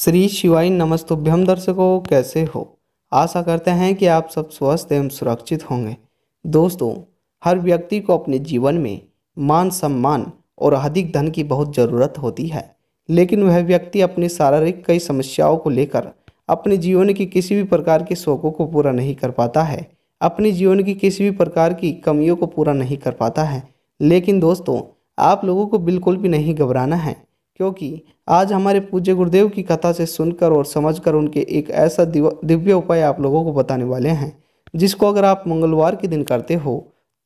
श्री शिवाय नमस्तुभ्यम दर्शकों कैसे हो आशा करते हैं कि आप सब स्वस्थ एवं सुरक्षित होंगे दोस्तों हर व्यक्ति को अपने जीवन में मान सम्मान और अधिक धन की बहुत ज़रूरत होती है लेकिन वह व्यक्ति अपनी शारीरिक कई समस्याओं को लेकर अपने जीवन की किसी भी प्रकार के शौकों को पूरा नहीं कर पाता है अपने जीवन की किसी भी प्रकार की कमियों को पूरा नहीं कर पाता है लेकिन दोस्तों आप लोगों को बिल्कुल भी नहीं घबराना है क्योंकि आज हमारे पूज्य गुरुदेव की कथा से सुनकर और समझकर उनके एक ऐसा दिव्य उपाय आप लोगों को बताने वाले हैं जिसको अगर आप मंगलवार के दिन करते हो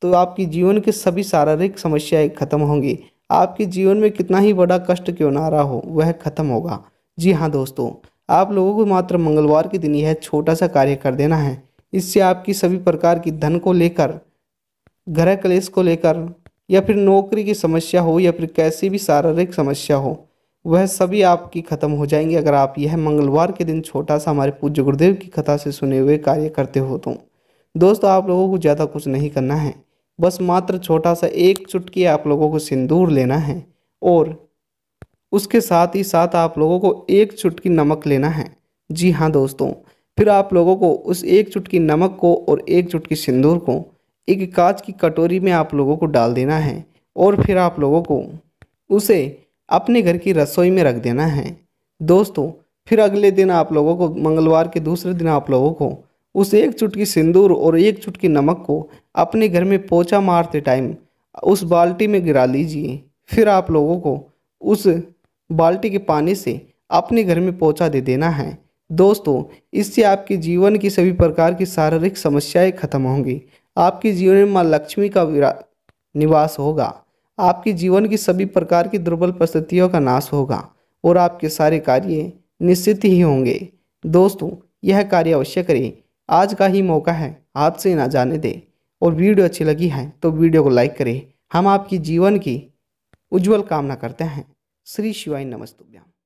तो आपकी जीवन के सभी शारीरिक समस्याएं खत्म होंगी आपके जीवन में कितना ही बड़ा कष्ट क्यों ना रहा हो वह खत्म होगा जी हाँ दोस्तों आप लोगों को मात्र मंगलवार के दिन यह छोटा सा कार्य कर देना है इससे आपकी सभी प्रकार की धन को लेकर ग्रह कलेश को लेकर या फिर नौकरी की समस्या हो या फिर कैसी भी शारीरिक समस्या हो वह सभी आपकी खत्म हो जाएंगे अगर आप यह मंगलवार के दिन छोटा सा हमारे पूज्य गुरुदेव की कथा से सुने हुए कार्य करते हो तो दोस्तों आप लोगों को ज़्यादा कुछ नहीं करना है बस मात्र छोटा सा एक चुटकी आप लोगों को सिंदूर लेना है और उसके साथ ही साथ आप लोगों को एक चुटकी नमक लेना है जी हाँ दोस्तों फिर आप लोगों को उस एक चुटकी नमक को और एक चुटकी सिंदूर को एक कांच की कटोरी में आप लोगों को डाल देना है और फिर आप लोगों को उसे अपने घर की रसोई में रख देना है दोस्तों फिर अगले दिन आप लोगों को मंगलवार के दूसरे दिन आप लोगों को उस एक चुटकी सिंदूर और एक चुटकी नमक को अपने घर में पोछा मारते टाइम उस बाल्टी में गिरा लीजिए फिर आप लोगों को उस बाल्टी के पानी से अपने घर में पोछा दे देना है दोस्तों इससे आपके जीवन की सभी प्रकार की शारीरिक समस्याएं खत्म होंगी आपके जीवन में माँ लक्ष्मी का निवास होगा आपके जीवन की सभी प्रकार की दुर्बल परिस्थितियों का नाश होगा और आपके सारे कार्य निश्चित ही होंगे दोस्तों यह कार्य अवश्य करें आज का ही मौका है हाथ से ना जाने दें और वीडियो अच्छी लगी है तो वीडियो को लाइक करें हम आपकी जीवन की उज्जवल कामना करते हैं श्री शिवाय नमस्तुभ्याम